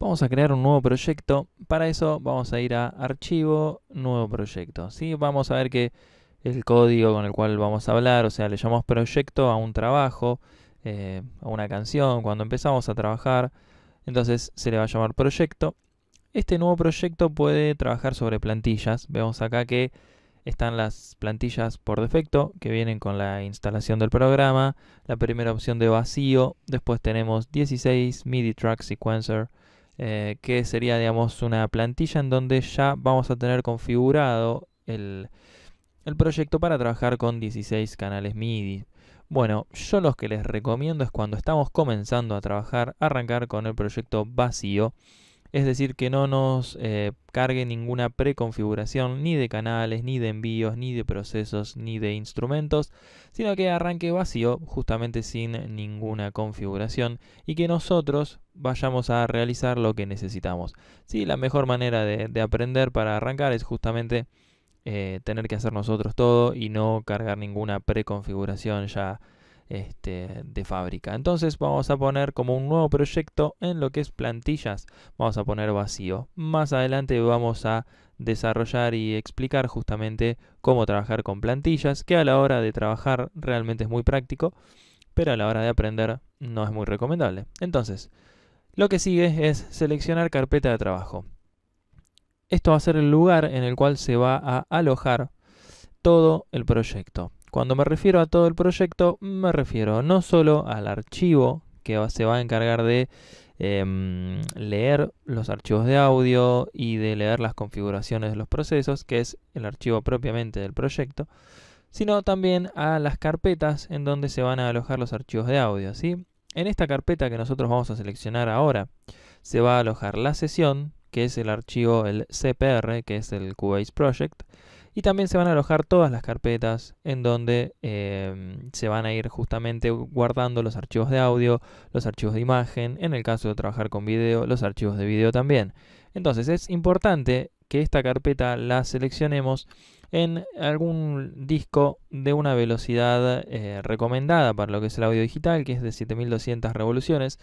Vamos a crear un nuevo proyecto. Para eso vamos a ir a archivo, nuevo proyecto. ¿sí? Vamos a ver que el código con el cual vamos a hablar, o sea, le llamamos proyecto a un trabajo, eh, a una canción, cuando empezamos a trabajar, entonces se le va a llamar proyecto este nuevo proyecto puede trabajar sobre plantillas. Vemos acá que están las plantillas por defecto que vienen con la instalación del programa. La primera opción de vacío. Después tenemos 16 MIDI Track Sequencer. Eh, que sería digamos una plantilla en donde ya vamos a tener configurado el, el proyecto para trabajar con 16 canales MIDI. Bueno, yo los que les recomiendo es cuando estamos comenzando a trabajar, arrancar con el proyecto vacío es decir, que no nos eh, cargue ninguna preconfiguración ni de canales, ni de envíos, ni de procesos, ni de instrumentos, sino que arranque vacío, justamente sin ninguna configuración, y que nosotros vayamos a realizar lo que necesitamos. Sí, la mejor manera de, aprender para arrancar es justamente eh, tener que hacer nosotros todo y no cargar ninguna preconfiguración ya este, de fábrica. Entonces vamos a poner como un nuevo proyecto en lo que es plantillas. Vamos a poner vacío. Más adelante vamos a desarrollar y explicar justamente cómo trabajar con plantillas, que a la hora de trabajar realmente es muy práctico, pero a la hora de aprender no es muy recomendable. Entonces, lo que sigue es seleccionar carpeta de trabajo. Esto va a ser el lugar en el cual se va a alojar todo el proyecto. Cuando me refiero a todo el proyecto, me refiero no solo al archivo que se va a encargar de em, leer los archivos de audio y de leer las configuraciones de los procesos, que es el archivo propiamente del proyecto, sino también a las carpetas en donde se van a alojar los archivos de audio. En esta carpeta que nosotros vamos a seleccionar ahora, se va a alojar la sesión, que es el archivo, el CPR, que es el Cubase Project, y también se van a alojar todas las carpetas en donde em, se van a ir justamente guardando los archivos de audio, los archivos de imagen, en el caso de trabajar con video, los archivos de video también. Entonces es importante que esta carpeta la seleccionemos en algún disco de una velocidad eh, recomendada para lo que es el audio digital, que es de 7200 revoluciones.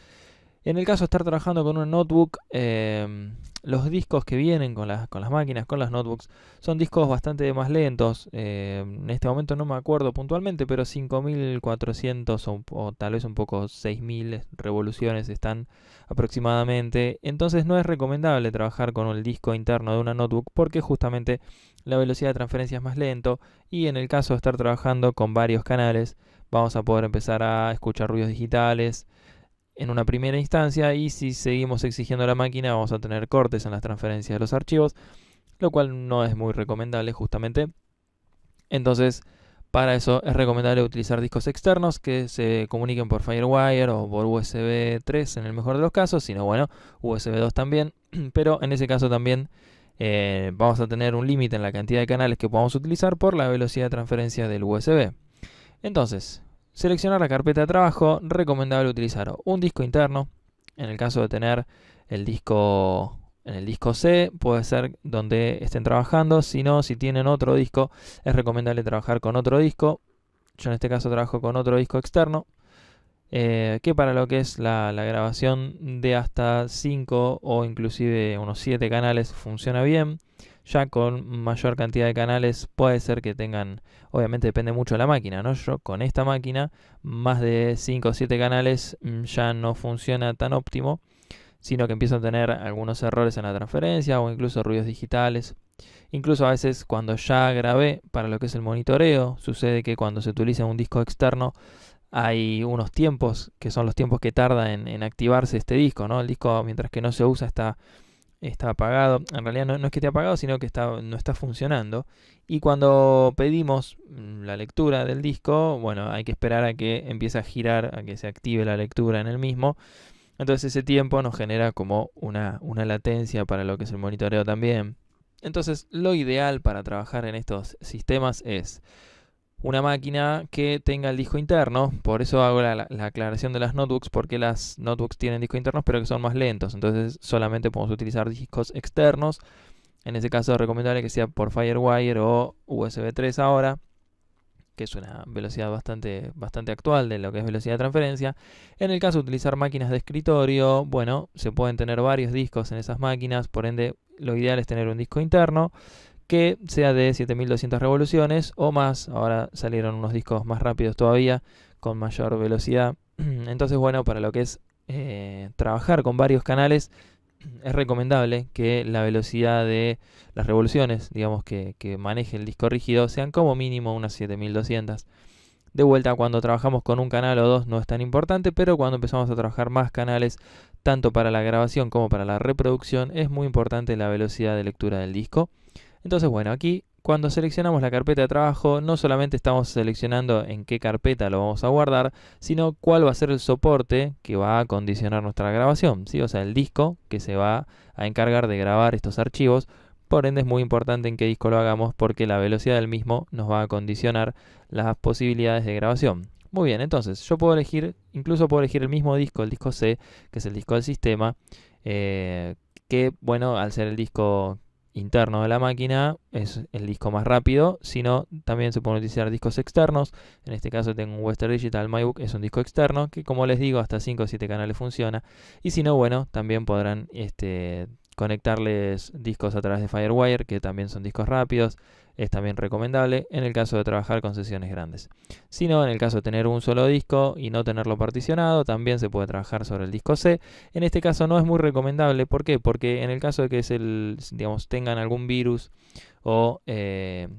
En el caso de estar trabajando con una notebook, em, los discos que vienen con las, con las máquinas, con las notebooks, son discos bastante más lentos. Em, en este momento no me acuerdo puntualmente, pero 5400 o, o, tal vez un poco 6000 revoluciones están aproximadamente. Entonces no es recomendable trabajar con el disco interno de una notebook porque justamente la velocidad de transferencia es más lento y en el caso de estar trabajando con varios canales vamos a poder empezar a escuchar ruidos digitales, en una primera instancia y si seguimos exigiendo a la máquina vamos a tener cortes en las transferencias de los archivos, lo cual no es muy recomendable justamente. Entonces, para eso es recomendable utilizar discos externos que se comuniquen por Firewire o por USB 3 en el mejor de los casos, sino bueno, USB 2 también, pero en ese caso también eh, vamos a tener un límite en la cantidad de canales que podamos utilizar por la velocidad de transferencia del USB. Entonces, Seleccionar la carpeta de trabajo, recomendable utilizar un disco interno, en el caso de tener el disco en el disco C, puede ser donde estén trabajando, si no, si tienen otro disco, es recomendable trabajar con otro disco. Yo en este caso trabajo con otro disco externo, eh, que para lo que es la, la grabación de hasta 5 o inclusive unos 7 canales funciona bien ya con mayor cantidad de canales puede ser que tengan, obviamente depende mucho de la máquina, ¿no? Yo con esta máquina, más de 5 o 7 canales mm, ya no funciona tan óptimo, sino que empiezo a tener algunos errores en la transferencia o incluso ruidos digitales. Incluso a veces cuando ya grabé para lo que es el monitoreo, sucede que cuando se utiliza un disco externo hay unos tiempos que son los tiempos que tarda en, en activarse este disco, ¿no? El disco mientras que no se usa está está apagado. En realidad no, no, es que esté apagado, sino que está, no está funcionando. Y cuando pedimos mm, la lectura del disco, bueno, hay que esperar a que empiece a girar, a que se active la lectura en el mismo. Entonces ese tiempo nos genera como una, una latencia para lo que es el monitoreo también. Entonces lo ideal para trabajar en estos sistemas es una máquina que tenga el disco interno. Por eso hago la, aclaración de las notebooks, porque las notebooks tienen discos internos, pero que son más lentos. Entonces solamente podemos utilizar discos externos. En ese caso es recomendable que sea por Firewire o USB 3 ahora, que es una velocidad bastante, bastante actual de lo que es velocidad de transferencia. En el caso de utilizar máquinas de escritorio, bueno, se pueden tener varios discos en esas máquinas, por ende lo ideal es tener un disco interno que sea de 7200 revoluciones o más. Ahora salieron unos discos más rápidos todavía, con mayor velocidad. Entonces, bueno, para lo que es eh, trabajar con varios canales, es recomendable que la velocidad de las revoluciones, digamos, que maneje el disco rígido, sean como mínimo unas 7200. De vuelta, cuando trabajamos con un canal o dos no es tan importante, pero cuando empezamos a trabajar más canales, tanto para la grabación como para la reproducción, es muy importante la velocidad de lectura del disco. Entonces, bueno, aquí cuando seleccionamos la carpeta de trabajo, no solamente estamos seleccionando en qué carpeta lo vamos a guardar, sino cuál va a ser el soporte que va a condicionar nuestra grabación, ¿sí? o sea, el disco que se va a encargar de grabar estos archivos. Por ende es muy importante en qué disco lo hagamos porque la velocidad del mismo nos va a condicionar las posibilidades de grabación. Muy bien, entonces yo puedo elegir, incluso puedo elegir el mismo disco, el disco C, que es el disco del sistema, eh, que bueno, al ser el disco interno de la máquina es el disco más rápido, sino también se pueden utilizar discos externos. En este caso tengo un Western Digital MyBook, es un disco externo que como les digo hasta 5 o 7 canales funciona. Y si no, bueno, también podrán este, conectarles discos a través de Firewire, que también son discos rápidos, es también recomendable en el caso de trabajar con sesiones grandes. Si no, en el caso de tener un solo disco y no tenerlo particionado, también se puede trabajar sobre el disco C. En este caso no es muy recomendable, ¿por qué? Porque en el caso de que es el, digamos, tengan algún virus o... Eh,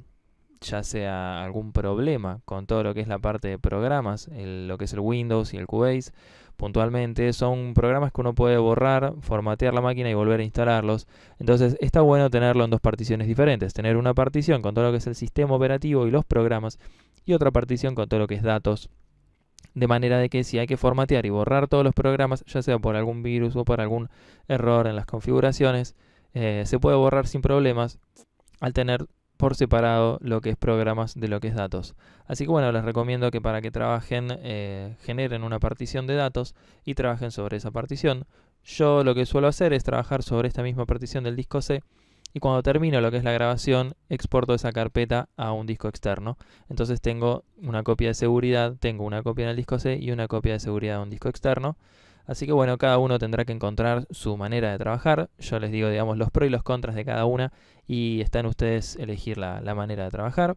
ya sea algún problema con todo lo que es la parte de programas, lo que es el Windows y el Cubase, puntualmente son programas que uno puede borrar, formatear la máquina y volver a instalarlos. Entonces está bueno tenerlo en dos particiones diferentes, tener una partición con todo lo que es el sistema operativo y los programas y otra partición con todo lo que es datos. De manera de que si hay que formatear y borrar todos los programas, ya sea por algún virus o por algún error en las configuraciones, eh, se puede borrar sin problemas al tener por separado lo que es programas de lo que es datos. Así que bueno, les recomiendo que para que trabajen, eh, generen una partición de datos y trabajen sobre esa partición. Yo lo que suelo hacer es trabajar sobre esta misma partición del disco C y cuando termino lo que es la grabación, exporto esa carpeta a un disco externo. Entonces tengo una copia de seguridad, tengo una copia en el disco C y una copia de seguridad de un disco externo. Así que bueno, cada uno tendrá que encontrar su manera de trabajar. Yo les digo, digamos, los pros y los contras de cada una y están ustedes elegir la, manera de trabajar.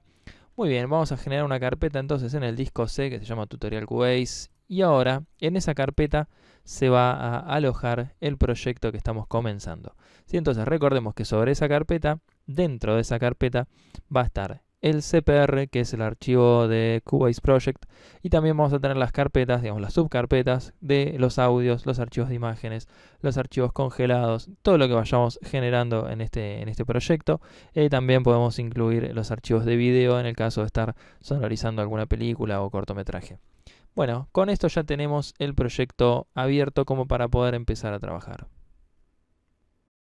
Muy bien, vamos a generar una carpeta entonces en el disco C que se llama Tutorial Cubase y ahora en esa carpeta se va a alojar el proyecto que estamos comenzando. ¿Sí? Entonces recordemos que sobre esa carpeta, dentro de esa carpeta, va a estar el CPR, que es el archivo de Cubase Project, y también vamos a tener las carpetas, digamos las subcarpetas de los audios, los archivos de imágenes, los archivos congelados, todo lo que vayamos generando en este, en este proyecto. Y eh, también podemos incluir los archivos de video en el caso de estar sonorizando alguna película o cortometraje. Bueno, con esto ya tenemos el proyecto abierto como para poder empezar a trabajar.